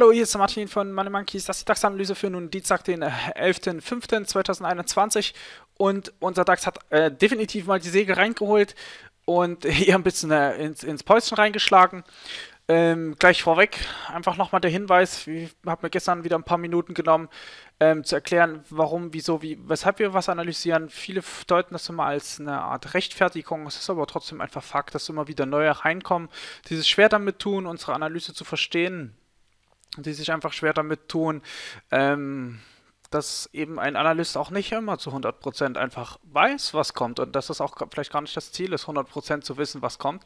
Hallo, hier ist Martin von Money Monkeys, das ist die DAX-Analyse für nun Dienstag, den 11.05.2021 äh, und unser DAX hat äh, definitiv mal die Säge reingeholt und hier ein bisschen äh, ins, ins Päuschen reingeschlagen. Ähm, gleich vorweg einfach nochmal der Hinweis, ich habe mir gestern wieder ein paar Minuten genommen, ähm, zu erklären, warum, wieso, wie, weshalb wir was analysieren. Viele deuten das immer als eine Art Rechtfertigung, es ist aber trotzdem einfach Fakt, dass immer wieder neue reinkommen, die dieses schwer damit tun, unsere Analyse zu verstehen die sich einfach schwer damit tun, ähm, dass eben ein Analyst auch nicht immer zu 100% einfach weiß, was kommt und dass das auch vielleicht gar nicht das Ziel ist, 100% zu wissen, was kommt,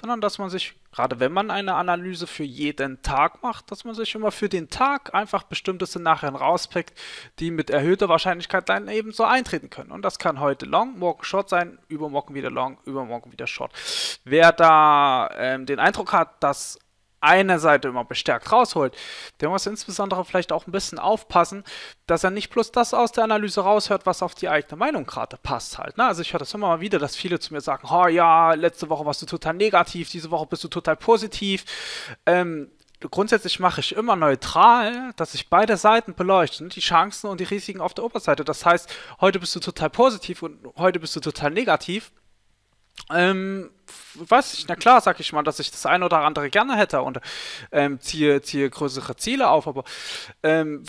sondern dass man sich, gerade wenn man eine Analyse für jeden Tag macht, dass man sich immer für den Tag einfach bestimmte Szenarien rauspickt, die mit erhöhter Wahrscheinlichkeit dann eben so eintreten können. Und das kann heute long, morgen short sein, übermorgen wieder long, übermorgen wieder short. Wer da ähm, den Eindruck hat, dass einer Seite immer bestärkt rausholt, der muss insbesondere vielleicht auch ein bisschen aufpassen, dass er nicht bloß das aus der Analyse raushört, was auf die eigene Meinung gerade passt halt. Ne? Also ich höre das immer mal wieder, dass viele zu mir sagen, oh ja, letzte Woche warst du total negativ, diese Woche bist du total positiv. Ähm, grundsätzlich mache ich immer neutral, dass ich beide Seiten beleuchte, ne? die Chancen und die Risiken auf der Oberseite. Das heißt, heute bist du total positiv und heute bist du total negativ. Ähm, weiß ich, na klar, sag ich mal, dass ich das eine oder andere gerne hätte und ähm, ziehe, ziehe größere Ziele auf, aber ähm,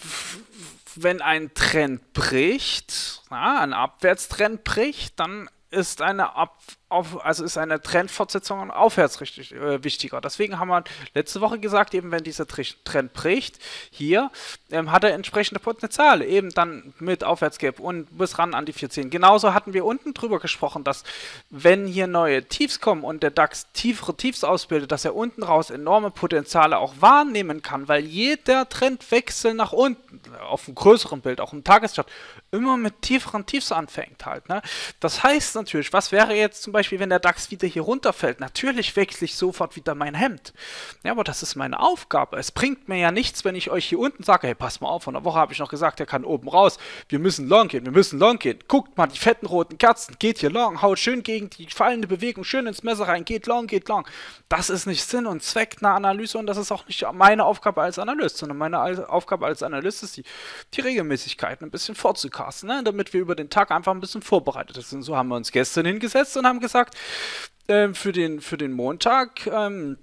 wenn ein Trend bricht, na, ein Abwärtstrend bricht, dann ist eine Ab auf, also ist eine Trendfortsetzung aufwärts richtig, äh, wichtiger. Deswegen haben wir letzte Woche gesagt, eben wenn dieser Trend bricht, hier ähm, hat er entsprechende Potenziale, eben dann mit Aufwärtsgap und bis ran an die 14. Genauso hatten wir unten drüber gesprochen, dass wenn hier neue Tiefs kommen und der DAX tiefere Tiefs ausbildet, dass er unten raus enorme Potenziale auch wahrnehmen kann, weil jeder Trendwechsel nach unten auf einem größeren Bild, auch im Tageschart, immer mit tieferen Tiefs anfängt halt. Ne? Das heißt natürlich, was wäre jetzt zum Beispiel Beispiel, wenn der DAX wieder hier runterfällt, natürlich wechsle ich sofort wieder mein Hemd. Ja, aber das ist meine Aufgabe. Es bringt mir ja nichts, wenn ich euch hier unten sage, hey, pass mal auf, vor einer Woche habe ich noch gesagt, der kann oben raus. Wir müssen long gehen, wir müssen long gehen. Guckt mal, die fetten roten Kerzen, geht hier long, haut schön gegen die fallende Bewegung, schön ins Messer rein, geht long, geht long. Das ist nicht Sinn und Zweck einer Analyse und das ist auch nicht meine Aufgabe als Analyst, sondern meine Aufgabe als Analyst ist, die, die Regelmäßigkeiten ein bisschen vorzukasten, ne? damit wir über den Tag einfach ein bisschen vorbereitet sind. So haben wir uns gestern hingesetzt und haben gesagt, gesagt, äh, für, den, für den Montag. Ähm,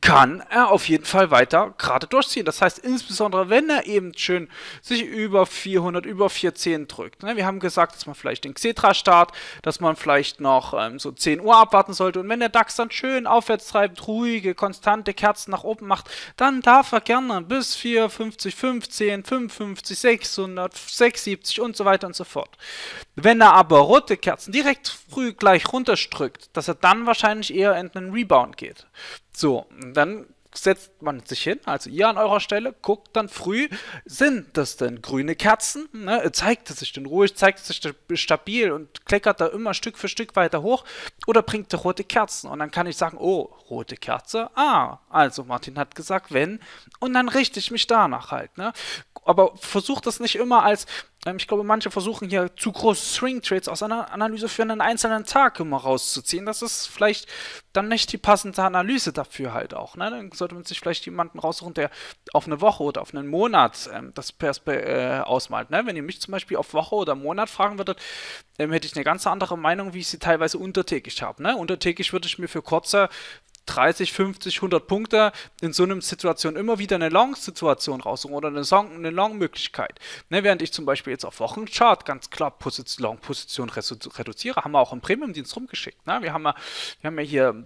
kann er auf jeden Fall weiter gerade durchziehen. Das heißt, insbesondere wenn er eben schön sich über 400, über 410 drückt. Ne? Wir haben gesagt, dass man vielleicht den Xetra-Start, dass man vielleicht noch ähm, so 10 Uhr abwarten sollte. Und wenn der DAX dann schön aufwärts treibt, ruhige, konstante Kerzen nach oben macht, dann darf er gerne bis 450, 15, 55, 600, 670 und so weiter und so fort. Wenn er aber rote Kerzen direkt früh gleich runterstrückt, dass er dann wahrscheinlich eher in einen Rebound geht. So, dann setzt man sich hin, also ihr an eurer Stelle, guckt dann früh, sind das denn grüne Kerzen? Ne? Zeigt es sich denn ruhig, zeigt es sich stabil und kleckert da immer Stück für Stück weiter hoch oder bringt er rote Kerzen? Und dann kann ich sagen, oh, rote Kerze, ah, also Martin hat gesagt, wenn, und dann richte ich mich danach halt. Ne? aber versucht das nicht immer als, ähm, ich glaube, manche versuchen hier zu große Swing Trades aus einer Analyse für einen einzelnen Tag immer rauszuziehen. Das ist vielleicht dann nicht die passende Analyse dafür halt auch. Ne? Dann sollte man sich vielleicht jemanden raussuchen, der auf eine Woche oder auf einen Monat ähm, das Perspe äh, ausmalt. Ne? Wenn ihr mich zum Beispiel auf Woche oder Monat fragen würdet, ähm, hätte ich eine ganz andere Meinung, wie ich sie teilweise untertäglich habe. Ne? Untertägig würde ich mir für kurze 30, 50, 100 Punkte in so einer Situation immer wieder eine Long-Situation raussuchen oder eine, Long-Möglichkeit. Ne, während ich zum Beispiel jetzt auf Wochenchart ganz klar Long-Position reduziere, haben wir auch im Premium-Dienst rumgeschickt. Ne? Wir, haben ja, wir haben ja hier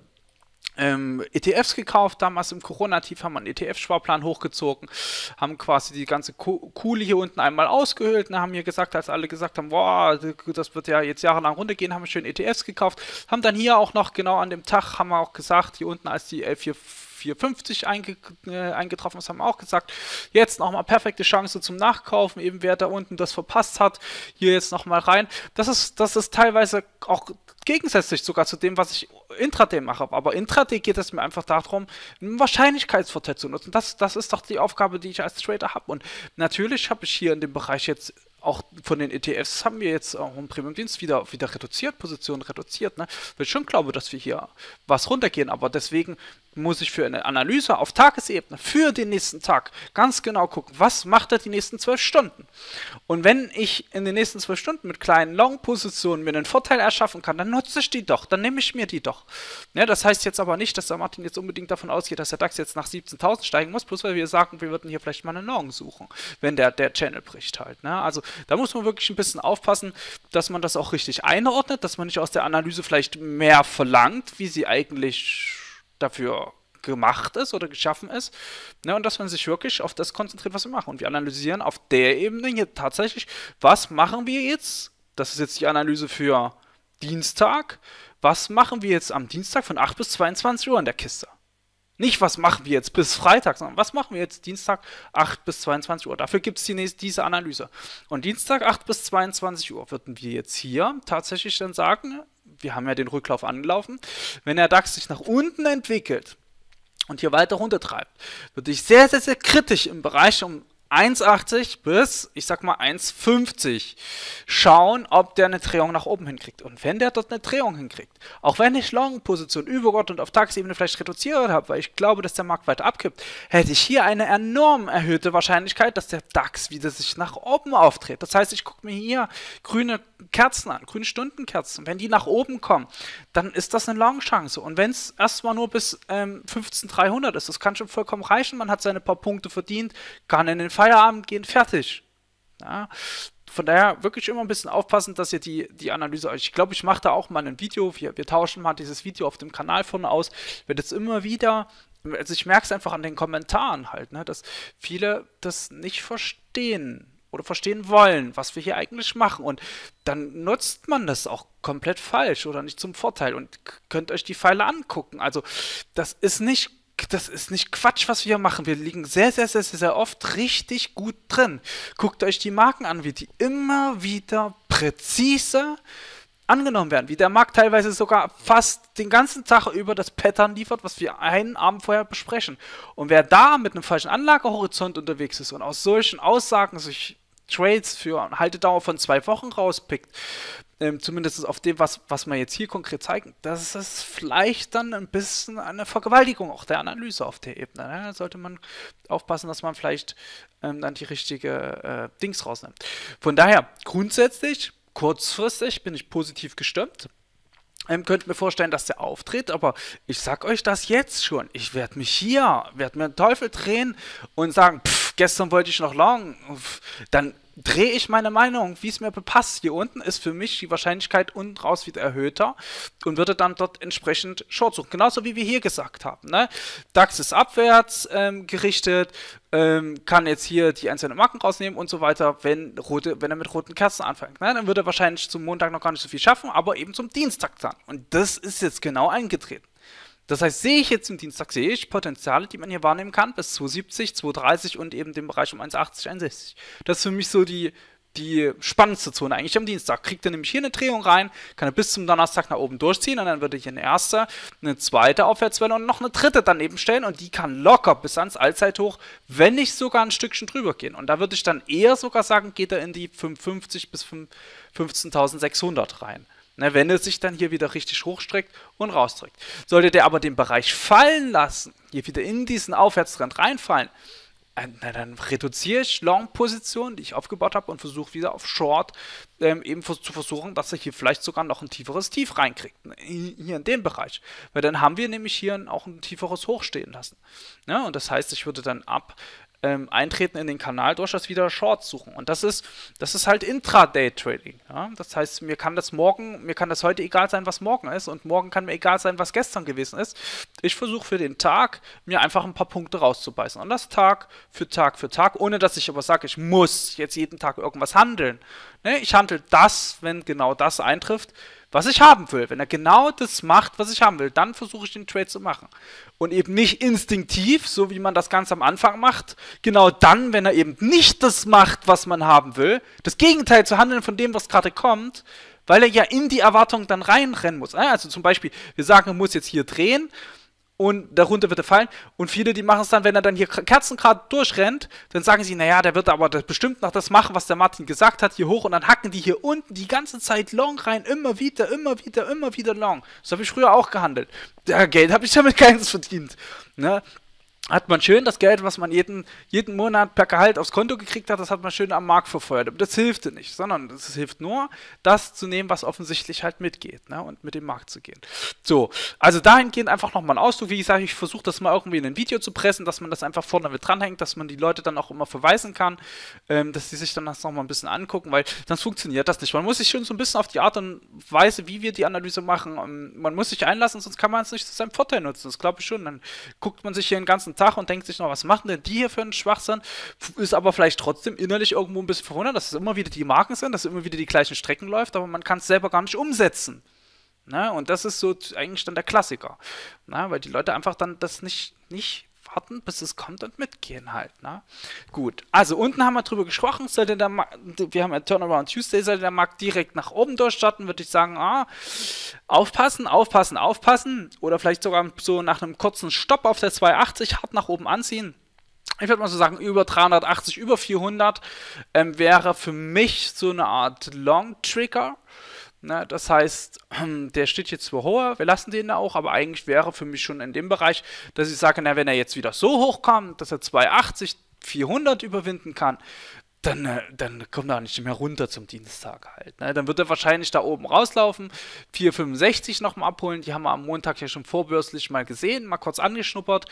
ähm, ETFs gekauft. Damals im Corona-Tief haben wir einen ETF-Sparplan hochgezogen, haben quasi die ganze Kuhle hier unten einmal ausgehöhlt. Ne, haben hier gesagt, als alle gesagt haben, boah, das wird ja jetzt jahrelang runtergehen, haben wir schön ETFs gekauft. Haben dann hier auch noch genau an dem Tag, haben wir auch gesagt, hier unten als die L4 450 einge, äh, eingetroffen ist, haben wir auch gesagt. Jetzt nochmal perfekte Chance zum Nachkaufen, eben wer da unten das verpasst hat, hier jetzt nochmal rein. Das ist, das ist teilweise auch gegensätzlich sogar zu dem, was ich Intraday mache. Aber Intraday geht es mir einfach darum, einen Wahrscheinlichkeitsvorteil zu nutzen. Das, das ist doch die Aufgabe, die ich als Trader habe. Und natürlich habe ich hier in dem Bereich jetzt auch von den ETFs haben wir jetzt auch im Premium-Dienst wieder, wieder reduziert, Positionen reduziert. Ne? Weil ich schon glaube, dass wir hier was runtergehen, aber deswegen muss ich für eine Analyse auf Tagesebene für den nächsten Tag ganz genau gucken, was macht er die nächsten zwölf Stunden. Und wenn ich in den nächsten zwölf Stunden mit kleinen Long-Positionen mir einen Vorteil erschaffen kann, dann nutze ich die doch, dann nehme ich mir die doch. Ja, das heißt jetzt aber nicht, dass der Martin jetzt unbedingt davon ausgeht, dass der DAX jetzt nach 17.000 steigen muss, bloß weil wir sagen, wir würden hier vielleicht mal einen Long suchen, wenn der, der Channel bricht halt. Ne? Also da muss man wirklich ein bisschen aufpassen, dass man das auch richtig einordnet, dass man nicht aus der Analyse vielleicht mehr verlangt, wie sie eigentlich dafür gemacht ist oder geschaffen ist. Ne, und dass man sich wirklich auf das konzentriert, was wir machen. Und wir analysieren auf der Ebene hier tatsächlich, was machen wir jetzt? Das ist jetzt die Analyse für Dienstag. Was machen wir jetzt am Dienstag von 8 bis 22 Uhr in der Kiste? Nicht, was machen wir jetzt bis Freitag, sondern was machen wir jetzt Dienstag 8 bis 22 Uhr. Dafür gibt es die diese Analyse. Und Dienstag 8 bis 22 Uhr würden wir jetzt hier tatsächlich dann sagen, wir haben ja den Rücklauf angelaufen, wenn der DAX sich nach unten entwickelt und hier weiter runter treibt, würde ich sehr, sehr, sehr kritisch im Bereich um 1,80 bis, ich sag mal, 1,50 schauen, ob der eine Drehung nach oben hinkriegt. Und wenn der dort eine Drehung hinkriegt, auch wenn ich Long-Position übergeordnet und auf Tagesebene vielleicht reduziert habe, weil ich glaube, dass der Markt weiter abkippt, hätte ich hier eine enorm erhöhte Wahrscheinlichkeit, dass der DAX wieder sich nach oben auftritt. Das heißt, ich gucke mir hier grüne Kerzen an, grüne Stundenkerzen. Wenn die nach oben kommen, dann ist das eine long Und wenn es erstmal nur bis ähm, 15.300 ist, das kann schon vollkommen reichen. Man hat seine paar Punkte verdient, kann in den Feierabend gehen, fertig. Ja, von daher wirklich immer ein bisschen aufpassen, dass ihr die, die Analyse euch. Also ich glaube, ich mache da auch mal ein Video. Wir, wir tauschen mal dieses Video auf dem Kanal von aus. Wird jetzt immer wieder. Also ich merke es einfach an den Kommentaren halt, ne, dass viele das nicht verstehen oder verstehen wollen, was wir hier eigentlich machen. Und dann nutzt man das auch komplett falsch oder nicht zum Vorteil und könnt euch die Pfeile angucken. Also das ist nicht, das ist nicht Quatsch, was wir hier machen. Wir liegen sehr, sehr, sehr, sehr oft richtig gut drin. Guckt euch die Marken an, wie die immer wieder präzise angenommen werden, wie der Markt teilweise sogar fast den ganzen Tag über das Pattern liefert, was wir einen Abend vorher besprechen. Und wer da mit einem falschen Anlagehorizont unterwegs ist und aus solchen Aussagen sich Trades für eine Haltedauer von zwei Wochen rauspickt, ähm, zumindest auf dem, was, was man jetzt hier konkret zeigen, das ist vielleicht dann ein bisschen eine Vergewaltigung auch der Analyse auf der Ebene. Ne? Da sollte man aufpassen, dass man vielleicht ähm, dann die richtige äh, Dings rausnimmt. Von daher, grundsätzlich, kurzfristig bin ich positiv gestimmt. Ähm, könnt mir vorstellen, dass der auftritt, aber ich sag euch das jetzt schon. Ich werde mich hier, werde mir den Teufel drehen und sagen, pfff, gestern wollte ich noch long, dann drehe ich meine Meinung, wie es mir bepasst. Hier unten ist für mich die Wahrscheinlichkeit unten raus wieder erhöhter und würde dann dort entsprechend Short suchen. Genauso wie wir hier gesagt haben. Ne? DAX ist abwärts ähm, gerichtet, ähm, kann jetzt hier die einzelnen Marken rausnehmen und so weiter, wenn, rote, wenn er mit roten Kerzen anfängt. Ne? Dann würde er wahrscheinlich zum Montag noch gar nicht so viel schaffen, aber eben zum Dienstag dann. Und das ist jetzt genau eingetreten. Das heißt, sehe ich jetzt im Dienstag, sehe ich Potenziale, die man hier wahrnehmen kann, bis 270, 230 und eben den Bereich um 1,80, 1,60. Das ist für mich so die, die spannendste Zone eigentlich am Dienstag. Kriegt er nämlich hier eine Drehung rein, kann er bis zum Donnerstag nach oben durchziehen und dann würde ich eine erste, eine zweite Aufwärtswelle und noch eine dritte daneben stellen und die kann locker bis ans Allzeithoch, wenn nicht sogar ein Stückchen drüber gehen. Und da würde ich dann eher sogar sagen, geht er in die 550 bis 15.600 rein. Ne, wenn er sich dann hier wieder richtig hochstreckt und rausstreckt. Sollte der aber den Bereich fallen lassen, hier wieder in diesen Aufwärtstrend reinfallen, na, dann reduziere ich long position die ich aufgebaut habe, und versuche wieder auf Short ähm, eben zu versuchen, dass er hier vielleicht sogar noch ein tieferes Tief reinkriegt. Ne, hier in den Bereich. Weil dann haben wir nämlich hier auch ein tieferes Hoch stehen lassen. Ja, ne, und das heißt, ich würde dann ab ähm, eintreten in den Kanal, durchaus wieder Shorts suchen. Und das ist, das ist halt Intraday-Trading. Ja? Das heißt, mir kann das morgen, mir kann das heute egal sein, was morgen ist, und morgen kann mir egal sein, was gestern gewesen ist. Ich versuche für den Tag mir einfach ein paar Punkte rauszubeißen. Und das Tag für Tag für Tag, ohne dass ich aber sage, ich muss jetzt jeden Tag irgendwas handeln. Ne? Ich handle das, wenn genau das eintrifft was ich haben will. Wenn er genau das macht, was ich haben will, dann versuche ich den Trade zu machen. Und eben nicht instinktiv, so wie man das ganz am Anfang macht. Genau dann, wenn er eben nicht das macht, was man haben will, das Gegenteil zu handeln von dem, was gerade kommt, weil er ja in die Erwartung dann reinrennen muss. Also zum Beispiel, wir sagen, er muss jetzt hier drehen und darunter wird er fallen. Und viele, die machen es dann, wenn er dann hier kerzengrad durchrennt, dann sagen sie, naja, der wird aber bestimmt noch das machen, was der Martin gesagt hat, hier hoch. Und dann hacken die hier unten die ganze Zeit long rein, immer wieder, immer wieder, immer wieder long. So habe ich früher auch gehandelt. Ja, Geld habe ich damit keines verdient. Ne? hat man schön das Geld, was man jeden, jeden Monat per Gehalt aufs Konto gekriegt hat, das hat man schön am Markt verfeuert. Aber das hilft nicht, sondern es hilft nur, das zu nehmen, was offensichtlich halt mitgeht ne? und mit dem Markt zu gehen. So, also dahingehend einfach nochmal ein Ausdruck. Wie gesagt, ich versuche das mal irgendwie in ein Video zu pressen, dass man das einfach vorne mit dranhängt, dass man die Leute dann auch immer verweisen kann, ähm, dass sie sich dann das nochmal ein bisschen angucken, weil sonst funktioniert das nicht. Man muss sich schon so ein bisschen auf die Art und Weise, wie wir die Analyse machen, ähm, man muss sich einlassen, sonst kann man es nicht zu seinem Vorteil nutzen. Das glaube ich schon. Dann guckt man sich hier den ganzen Tag und denkt sich noch, was machen denn die hier für einen Schwachsinn? Ist aber vielleicht trotzdem innerlich irgendwo ein bisschen verwundert, dass es immer wieder die Marken sind, dass es immer wieder die gleichen Strecken läuft, aber man kann es selber gar nicht umsetzen. Ne? Und das ist so eigentlich dann der Klassiker. Ne? Weil die Leute einfach dann das nicht, nicht warten, bis es kommt und mitgehen halt. Ne? Gut, also unten haben wir drüber gesprochen, sollte der Markt, wir haben ja Turnaround Tuesday, sollte der Markt direkt nach oben durchstarten, würde ich sagen, ah, aufpassen, aufpassen, aufpassen. Oder vielleicht sogar so nach einem kurzen Stopp auf der 280 hart nach oben anziehen ich würde mal so sagen, über 380, über 400 ähm, wäre für mich so eine Art Long-Trigger. Na, ne, das heißt, der steht jetzt zwar hoher, wir lassen den da auch, aber eigentlich wäre für mich schon in dem Bereich, dass ich sage, na, wenn er jetzt wieder so hoch kommt, dass er 280, 400 überwinden kann, dann, äh, dann kommt er auch nicht mehr runter zum Dienstag halt. Ne? Dann wird er wahrscheinlich da oben rauslaufen, 465 nochmal abholen, die haben wir am Montag ja schon vorbürstlich mal gesehen, mal kurz angeschnuppert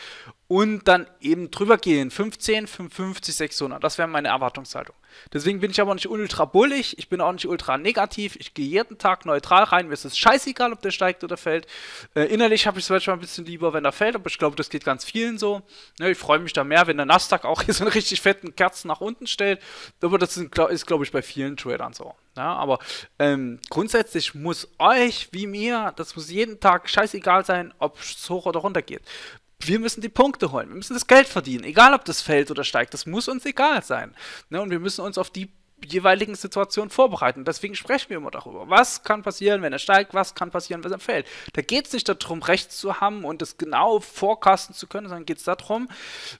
und dann eben drüber gehen, 15, 550, 600, das wäre meine Erwartungshaltung. Deswegen bin ich aber nicht ultra bullig, ich bin auch nicht ultra negativ, ich gehe jeden Tag neutral rein, mir ist es scheißegal, ob der steigt oder fällt. Äh, innerlich habe ich es manchmal ein bisschen lieber, wenn er fällt, aber ich glaube, das geht ganz vielen so. Ne, ich freue mich da mehr, wenn der Nasdaq auch hier so einen richtig fetten Kerzen nach unten stellt, aber das ist, ist glaube ich, bei vielen Tradern so. Ja, aber ähm, grundsätzlich muss euch wie mir, das muss jeden Tag scheißegal sein, ob es hoch oder runter geht wir müssen die Punkte holen, wir müssen das Geld verdienen, egal ob das fällt oder steigt, das muss uns egal sein. Ne? Und wir müssen uns auf die jeweiligen Situation vorbereiten. Deswegen sprechen wir immer darüber. Was kann passieren, wenn er steigt? Was kann passieren, wenn er fällt? Da geht es nicht darum, Recht zu haben und es genau vorkasten zu können, sondern geht es darum,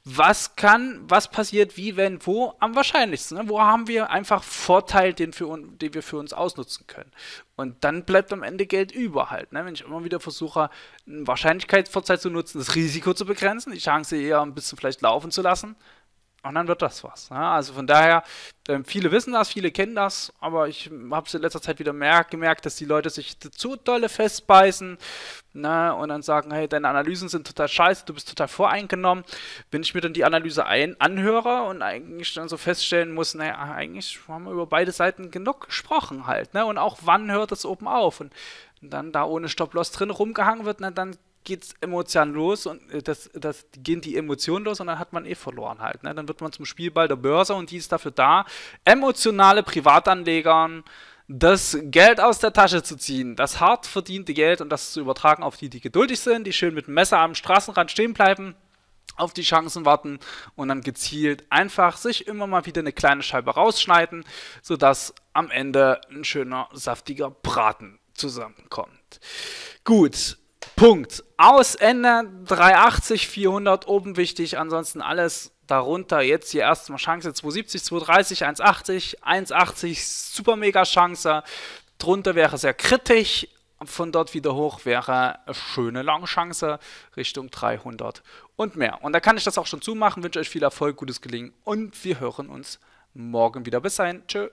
was kann, was passiert, wie, wenn, wo am wahrscheinlichsten. Ne? Wo haben wir einfach Vorteil, den, für, den wir für uns ausnutzen können? Und dann bleibt am Ende Geld über halt. Ne? Wenn ich immer wieder versuche, einen Wahrscheinlichkeitsvorteil zu nutzen, das Risiko zu begrenzen, die Chance eher ein bisschen vielleicht laufen zu lassen, und dann wird das was. Ja? Also von daher, ähm, viele wissen das, viele kennen das, aber ich habe es in letzter Zeit wieder mehr gemerkt, dass die Leute sich zu dolle festbeißen ne? und dann sagen, hey, deine Analysen sind total scheiße, du bist total voreingenommen. Wenn ich mir dann die Analyse ein anhöre und eigentlich dann so feststellen muss, naja, eigentlich haben wir über beide Seiten genug gesprochen halt. Ne? Und auch wann hört das oben auf? Und dann da ohne Stop-Loss drin rumgehangen wird, na, dann geht's emotional los und äh, das, das gehen die Emotionen los und dann hat man eh verloren halt. Ne? Dann wird man zum Spielball der Börse und die ist dafür da, emotionale Privatanlegern das Geld aus der Tasche zu ziehen, das hart verdiente Geld und das zu übertragen auf die, die geduldig sind, die schön mit dem Messer am Straßenrand stehen bleiben, auf die Chancen warten und dann gezielt einfach sich immer mal wieder eine kleine Scheibe rausschneiden, sodass am Ende ein schöner, saftiger Braten zusammenkommt. Gut, Punkt. Aus Ende 380, 400 oben wichtig. Ansonsten alles darunter. Jetzt hier erstmal Chance 270, 230, 180, 180, super mega Chance. Drunter wäre sehr kritisch. Von dort wieder hoch wäre eine schöne Langchance Richtung 300 und mehr. Und da kann ich das auch schon zumachen. Wünsche euch viel Erfolg, gutes Gelingen und wir hören uns morgen wieder. Bis dahin. Tschö.